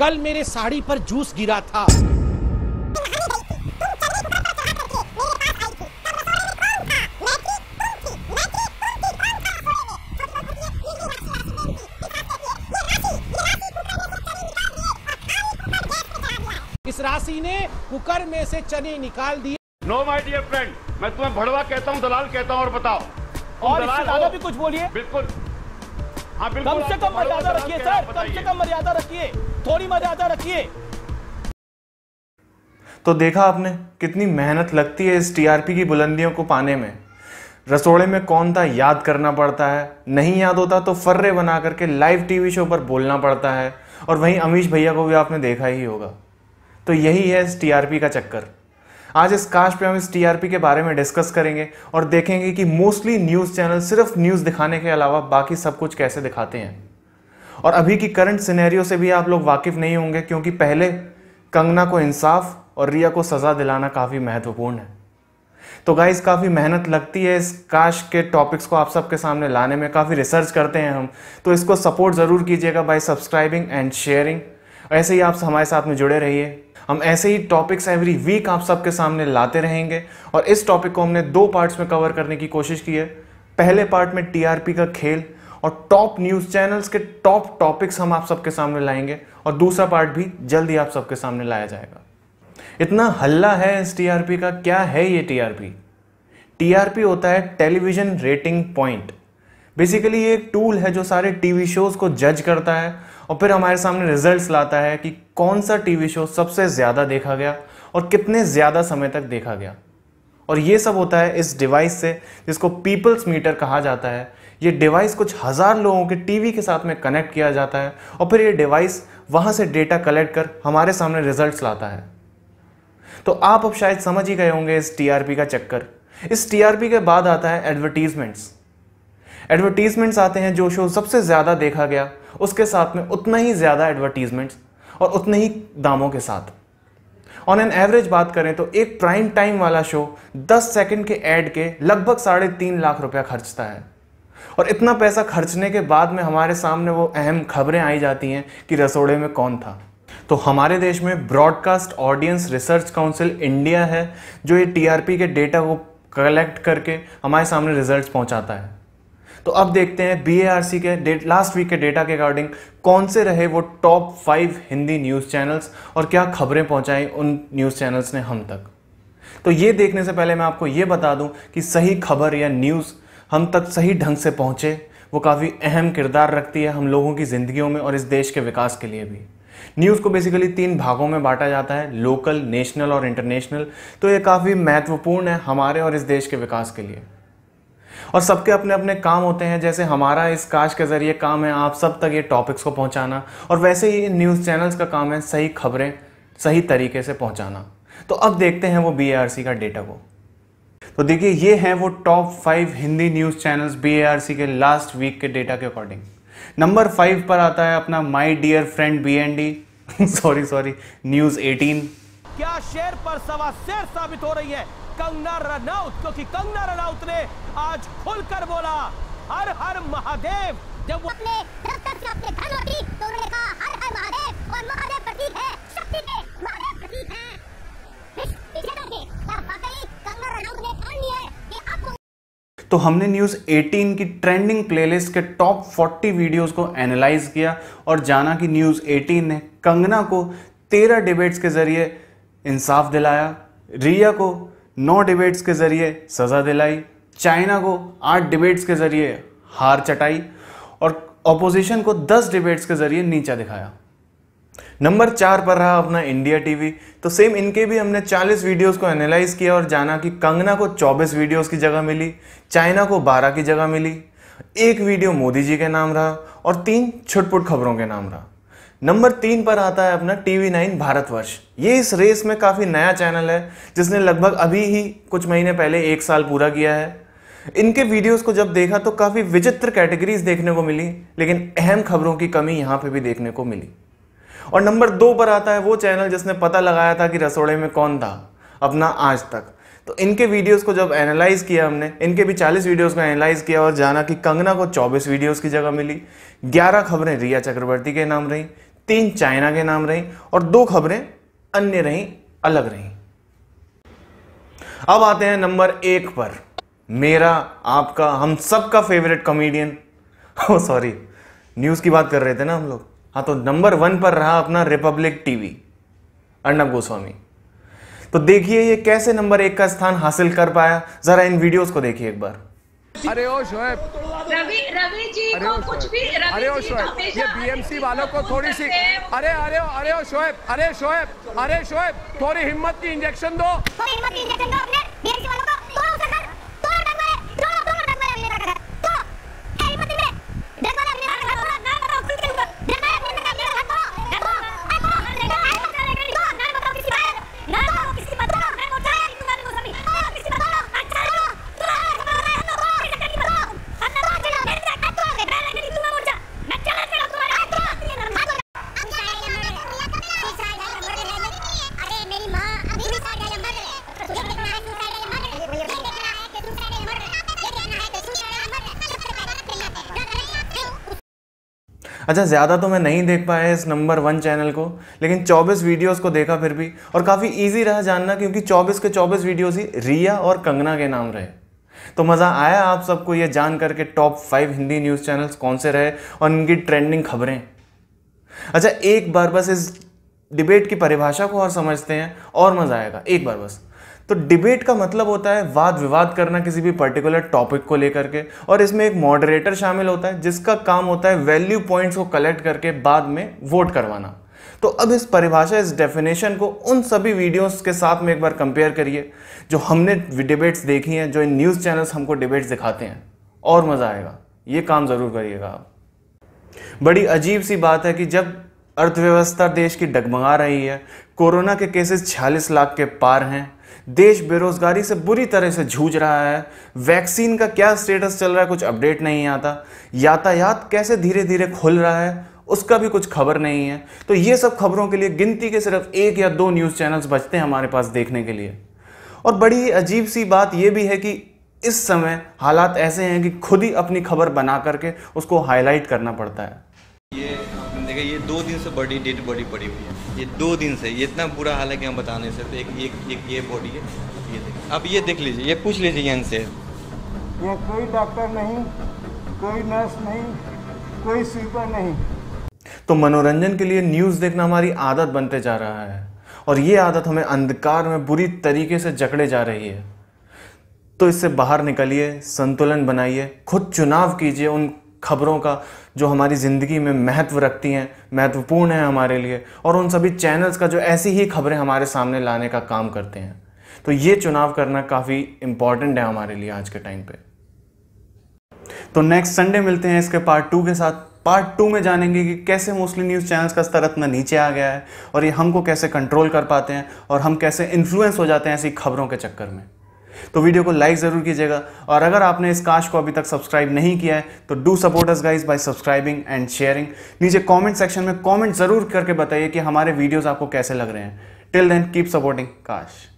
कल मेरे साड़ी पर जूस गिरा था इस राशि ने कुकर में से चने निकाल दिए नो माई डियर फ्रेंड मैं तुम्हें भड़वा कहता हूँ दलाल कहता हूँ और बताओ और दलाल भी कुछ बोलिए बिल्कुल हाँ, कम से कम मर्यादा रखिए सर कम से कम मर्यादा रखिए थोड़ी मर्यादा रखिए तो देखा आपने कितनी मेहनत लगती है इस टीआरपी की बुलंदियों को पाने में रसोड़े में कौन था याद करना पड़ता है नहीं याद होता तो फर्रे बना करके लाइव टीवी शो पर बोलना पड़ता है और वहीं अमीश भैया को भी आपने देखा ही होगा तो यही है इस टीआरपी का चक्कर आज इस कास्ट पे हम इस टीआरपी के बारे में डिस्कस करेंगे और देखेंगे कि मोस्टली न्यूज़ चैनल सिर्फ न्यूज़ दिखाने के अलावा बाकी सब कुछ कैसे दिखाते हैं और अभी की करंट सिनेरियो से भी आप लोग वाकिफ नहीं होंगे क्योंकि पहले कंगना को इंसाफ और रिया को सज़ा दिलाना काफ़ी महत्वपूर्ण है तो गाइज काफ़ी मेहनत लगती है इस काश के टॉपिक्स को आप सबके सामने लाने में काफ़ी रिसर्च करते हैं हम तो इसको सपोर्ट ज़रूर कीजिएगा बाय सब्सक्राइबिंग एंड शेयरिंग ऐसे ही आप हमारे साथ में जुड़े रहिए हम ऐसे ही टॉपिक्स एवरी वीक आप सबके सामने लाते रहेंगे और इस टॉपिक को हमने दो पार्ट्स में कवर करने की कोशिश की है पहले पार्ट में टीआरपी का खेल और टॉप न्यूज़ चैनल्स के टॉप टॉपिक्स हम आप सबके सामने लाएंगे और दूसरा पार्ट भी जल्दी आप सबके सामने लाया जाएगा इतना हल्ला है इस टीआरपी का क्या है ये टीआरपी टीआरपी होता है टेलीविजन रेटिंग पॉइंट बेसिकली ये एक टूल है जो सारे टीवी शोज़ को जज करता है और फिर हमारे सामने रिजल्ट्स लाता है कि कौन सा टीवी शो सबसे ज़्यादा देखा गया और कितने ज़्यादा समय तक देखा गया और ये सब होता है इस डिवाइस से जिसको पीपल्स मीटर कहा जाता है ये डिवाइस कुछ हज़ार लोगों के टीवी के साथ में कनेक्ट किया जाता है और फिर ये डिवाइस वहाँ से डेटा कलेक्ट कर हमारे सामने रिजल्ट्स लाता है तो आप अब शायद समझ ही गए होंगे इस टीआरपी का चक्कर इस टीआरपी के बाद आता है एडवर्टीजमेंट्स एडवर्टीजमेंट्स आते हैं जो शो सबसे ज़्यादा देखा गया उसके साथ में उतना ही ज़्यादा एडवर्टीजमेंट्स और उतने ही दामों के साथ ऑन एन एवरेज बात करें तो एक प्राइम टाइम वाला शो 10 सेकंड के ऐड के लगभग साढ़े तीन लाख रुपया खर्चता है और इतना पैसा खर्चने के बाद में हमारे सामने वो अहम खबरें आई जाती हैं कि रसोड़े में कौन था तो हमारे देश में broadcast audience research council India है जो ये टीआरपी के डेटा को कलेक्ट करके हमारे सामने रिजल्ट्स पहुंचाता है तो अब देखते हैं बी के डेट लास्ट वीक के डेटा के अकॉर्डिंग कौन से रहे वो top five Hindi news channels और क्या खबरें पहुंचाई उन न्यूज़ चैनल्स ने हम तक तो ये देखने से पहले मैं आपको ये बता दूं कि सही खबर या न्यूज़ हम तक सही ढंग से पहुंचे वो काफ़ी अहम किरदार रखती है हम लोगों की ज़िंदगियों में और इस देश के विकास के लिए भी न्यूज़ को बेसिकली तीन भागों में बांटा जाता है लोकल नेशनल और इंटरनेशनल तो ये काफ़ी महत्वपूर्ण है हमारे और इस देश के विकास के लिए और सबके अपने अपने काम होते हैं जैसे हमारा इस काश के ज़रिए काम है आप सब तक ये टॉपिक्स को पहुंचाना और वैसे ही न्यूज़ चैनल्स का काम है सही खबरें सही तरीके से पहुंचाना तो अब देखते हैं वो बी का डेटा को तो देखिए ये हैं वो top five Hindi news channels B के लास्ट वीक के डेटा के अकॉर्डिंग नंबर फाइव पर आता है अपना my dear friend B N D sorry sorry news eighteen क्या शेर पर सवा शेर साबित हो रही है कंगना रनौत क्योंकि कंगना रनौत ने आज खुलकर बोला हर हर महादेव जब वो अपने रथ अपने धन होती तो उन्होंने कहा हर हर महादेव और महादेव प्रतीक है शक्ति के महादेव प्रतीक है तो हमने न्यूज़ 18 की ट्रेंडिंग प्लेलिस्ट के टॉप 40 वीडियोस को एनालाइज किया और जाना कि न्यूज़ 18 ने कंगना को 13 डिबेट्स के जरिए इंसाफ दिलाया रिया को नौ डिबेट्स के जरिए सज़ा दिलाई चाइना को आठ डिबेट्स के जरिए हार चटाई और अपोजिशन को दस डिबेट्स के जरिए नीचा दिखाया नंबर चार पर रहा अपना इंडिया टीवी तो सेम इनके भी हमने 40 वीडियोस को एनालाइज किया और जाना कि कंगना को 24 वीडियोस की जगह मिली चाइना को 12 की जगह मिली एक वीडियो मोदी जी के नाम रहा और तीन छुटपुट खबरों के नाम रहा नंबर तीन पर आता है अपना टीवी नाइन भारतवर्ष ये इस रेस में काफ़ी नया चैनल है जिसने लगभग अभी ही कुछ महीने पहले एक साल पूरा किया है इनके वीडियोस को जब देखा तो काफ़ी विचित्र कैटेगरीज देखने को मिली लेकिन अहम खबरों की कमी यहां पे भी देखने को मिली और नंबर दो पर आता है वो चैनल जिसने पता लगाया था कि रसोड़े में कौन था अपना आज तक तो इनके वीडियोस को जब एनालाइज किया हमने इनके भी 40 वीडियोस को एनालाइज किया और जाना कि कंगना को 24 वीडियोस की जगह मिली 11 खबरें रिया चक्रवर्ती के नाम रही तीन चाइना के नाम रही और दो खबरें अन्य रही अलग रही अब आते हैं नंबर एक पर मेरा आपका हम सबका favourite comedian oh sorry news की बात कर रहे थे ना हम लोग हाँ तो नंबर वन पर रहा अपना रिपब्लिक टीवी अर्णब गोस्वामी तो देखिए ये कैसे नंबर एक का स्थान हासिल कर पाया ज़रा इन वीडियोस को देखिए एक बार अरे ओ शोएब रवि रवि जी को कुछ भी अरे ओ शोएब ये बीएमसी वालों को थोड़ी सी अरे अरे अरे ओ शोएब अरे शोएब अरे शोएब थोड़ी हिम्मत की इंजेक्शन दो थोड़ी हिम्मत की इंजेक्शन दो अपने अच्छा ज़्यादा तो मैं नहीं देख पाया इस नंबर वन चैनल को लेकिन 24 वीडियोस को देखा फिर भी और काफ़ी इजी रहा जानना क्योंकि 24 के 24 वीडियोस ही रिया और कंगना के नाम रहे तो मज़ा आया आप सबको ये जान करके top five Hindi news channels कौन से रहे और इनकी ट्रेंडिंग खबरें अच्छा एक बार बस इस डिबेट की परिभाषा को और समझते हैं और मज़ा आएगा एक बार बस तो डिबेट का मतलब होता है वाद विवाद करना किसी भी पर्टिकुलर टॉपिक को लेकर के और इसमें एक मॉडरेटर शामिल होता है जिसका काम होता है वैल्यू पॉइंट्स को कलेक्ट करके बाद में वोट करवाना तो अब इस परिभाषा इस डेफिनेशन को उन सभी वीडियोस के साथ में एक बार कंपेयर करिए जो हमने डिबेट्स देखी हैं जो इन न्यूज़ चैनल्स हमको डिबेट्स दिखाते हैं और मज़ा आएगा ये काम ज़रूर करिएगा आप बड़ी अजीब सी बात है कि जब अर्थव्यवस्था देश की डगमगा रही है कोरोना के केसेस 46 लाख के पार हैं देश बेरोजगारी से बुरी तरह से जूझ रहा है वैक्सीन का क्या स्टेटस चल रहा है कुछ अपडेट नहीं आता यातायात कैसे धीरे धीरे खुल रहा है उसका भी कुछ खबर नहीं है तो ये सब खबरों के लिए गिनती के सिर्फ एक या दो न्यूज़ चैनल्स बचते हैं हमारे पास देखने के लिए और बड़ी अजीब सी बात यह भी है कि इस समय हालात ऐसे हैं कि खुद ही अपनी खबर बना करके उसको हाईलाइट करना पड़ता है ये कि ये दो दिन से बॉडी डेड बॉडी पड़ी हुई है ये दो दिन से ये इतना बुरा हाल है कि हम बताने से तो एक एक, एक ये बॉडी है ये देख अब ये देख लीजिए ये पूछ लीजिए यहाँ से यहाँ कोई डॉक्टर नहीं कोई नर्स नहीं कोई स्वीपर नहीं तो मनोरंजन के लिए न्यूज़ देखना हमारी आदत बनते जा रहा है और ये आदत हमें अंधकार में बुरी तरीके से जकड़े जा रही है तो इससे बाहर निकलिए संतुलन बनाइए खुद चुनाव कीजिए उन खबरों का जो हमारी ज़िंदगी में महत्व रखती हैं महत्वपूर्ण है हमारे लिए और उन सभी चैनल्स का जो ऐसी ही खबरें हमारे सामने लाने का काम करते हैं तो ये चुनाव करना काफ़ी इम्पॉर्टेंट है हमारे लिए आज के टाइम पे तो नेक्स्ट संडे मिलते हैं इसके पार्ट टू के साथ पार्ट टू में जानेंगे कि कैसे मोस्टली न्यूज़ चैनल्स का स्तर इतना नीचे आ गया है और ये हमको कैसे कंट्रोल कर पाते हैं और हम कैसे इन्फ्लुएंस हो जाते हैं ऐसी खबरों के चक्कर में तो वीडियो को लाइक ज़रूर कीजिएगा और अगर आपने इस काश को अभी तक सब्सक्राइब नहीं किया है तो do support us guys by subscribing and sharing नीचे कॉमेंट सेक्शन में कॉमेंट ज़रूर करके बताइए कि हमारे वीडियोज़ आपको कैसे लग रहे हैं टिल देन कीप सपोर्टिंग काश